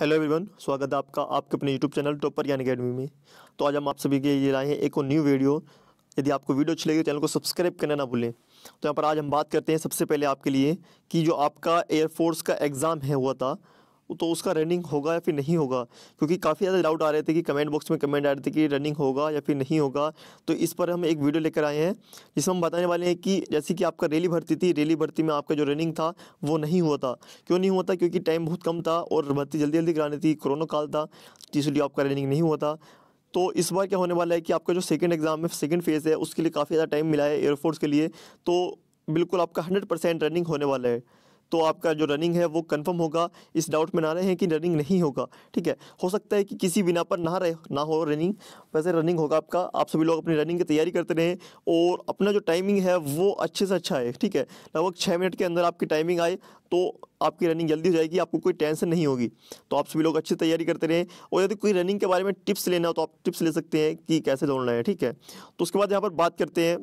hello everyone स्वागत है आपका आपके अपने यूट्यूब चैनल टॉपर यान अकेडमी में तो आज हम आप सभी के लिए लाए हैं एक और न्यू वीडियो यदि आपको वीडियो अच्छी लगी तो चैनल को सब्सक्राइब करना ना भूलें तो यहाँ पर आज हम बात करते हैं सबसे पहले आपके लिए कि जो आपका एयरफोर्स का एग्ज़ाम है हुआ था तो उसका रनिंग होगा या फिर नहीं होगा क्योंकि काफ़ी ज़्यादा डाउट आ रहे थे कि कमेंट बॉक्स में कमेंट आ रहे थे कि रनिंग होगा या फिर नहीं होगा तो इस पर हम एक वीडियो लेकर आए हैं जिसमें हम बताने वाले हैं कि जैसे कि आपका रैली भर्ती थी रैली भर्ती में आपका जो रनिंग था वो नहीं हुआ था क्यों नहीं हुआ था क्योंकि टाइम बहुत कम था और भर्ती जल्दी जल्दी करानी थी कोरोना काल था इसलिए आपका रनिंग नहीं हुआ था तो इस बार क्या होने वाला है कि आपका जो सेकेंड एग्ज़ाम है सेकेंड फेज़ है उसके लिए काफ़ी ज़्यादा टाइम मिला है एयरफोर्स के लिए तो बिल्कुल आपका हंड्रेड परसेंट रनिंग होने वाला है तो आपका जो रनिंग है वो कंफर्म होगा इस डाउट में ना रहे हैं कि रनिंग नहीं होगा ठीक है हो सकता है कि किसी बिना पर ना रहे ना हो रनिंग वैसे रनिंग होगा आपका आप सभी लोग अपनी रनिंग की तैयारी करते रहें और अपना जो टाइमिंग है वो अच्छे से अच्छा है ठीक है लगभग छः मिनट के अंदर आपकी टाइमिंग आए तो आपकी रनिंग जल्दी हो जाएगी आपको कोई टेंशन नहीं होगी तो आप सभी लोग अच्छी तैयारी करते रहें और यदि कोई रनिंग के बारे में टिप्स लेना हो तो आप टिप्स ले सकते हैं कि कैसे दौड़ना है ठीक है तो उसके बाद यहाँ पर बात करते हैं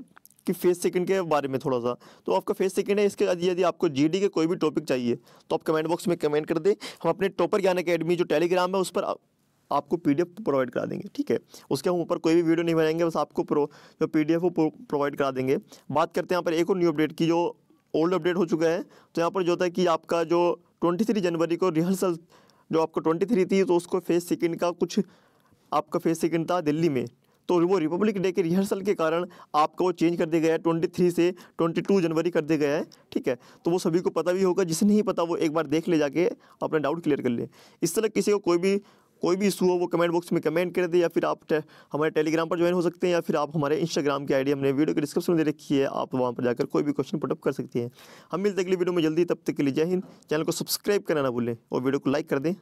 कि फेस सेकंड के बारे में थोड़ा सा तो आपका फेस सेकंड है इसके यदि आपको जीडी के कोई भी टॉपिक चाहिए तो आप कमेंट बॉक्स में कमेंट कर दें हम अपने टॉपर ज्ञान अकेडमी जो टेलीग्राम है उस पर आपको पीडीएफ प्रोवाइड करा देंगे ठीक है उसके हम ऊपर कोई भी वीडियो नहीं बनाएंगे बस आपको प्रो जो पीडीएफ वो प्रोवाइड करा देंगे बात करते हैं यहाँ पर एक और न्यू अपडेट की जो ओल्ड अपडेट हो चुका है तो यहाँ पर जो होता है कि आपका जो ट्वेंटी जनवरी को रिहर्सल जो आपको ट्वेंटी थी तो उसको फेस सेकेंड का कुछ आपका फेस सेकेंड था दिल्ली में तो वो रिपब्लिक डे के रिहर्सल के कारण आपका वो चेंज कर दिया गया है ट्वेंटी थ्री से ट्वेंटी टू जनवरी कर दिया गया है ठीक है तो वो सभी को पता भी होगा जिसे नहीं पता वो एक बार देख ले जाके अपना डाउट क्लियर कर ले इस तरह किसी को कोई भी कोई भी इशू हो वो कमेंट बॉक्स में कमेंट कर दे या फिर आप टे, हमारे टेलीग्राम पर ज्वाइन हो सकते हैं या फिर आप हमारे इंस्टाग्राम की आईडी हमने वीडियो के डिस्क्रिप्शन में दे रखी है आप वहाँ पर जाकर कोई भी क्वेश्चन पुटअप कर सकते हैं हम मिलते अगली वीडियो में जल्दी तब तक के लिए जय हिंद चैनल को सब्सक्राइब करना ना भूलें और वीडियो को लाइक कर दें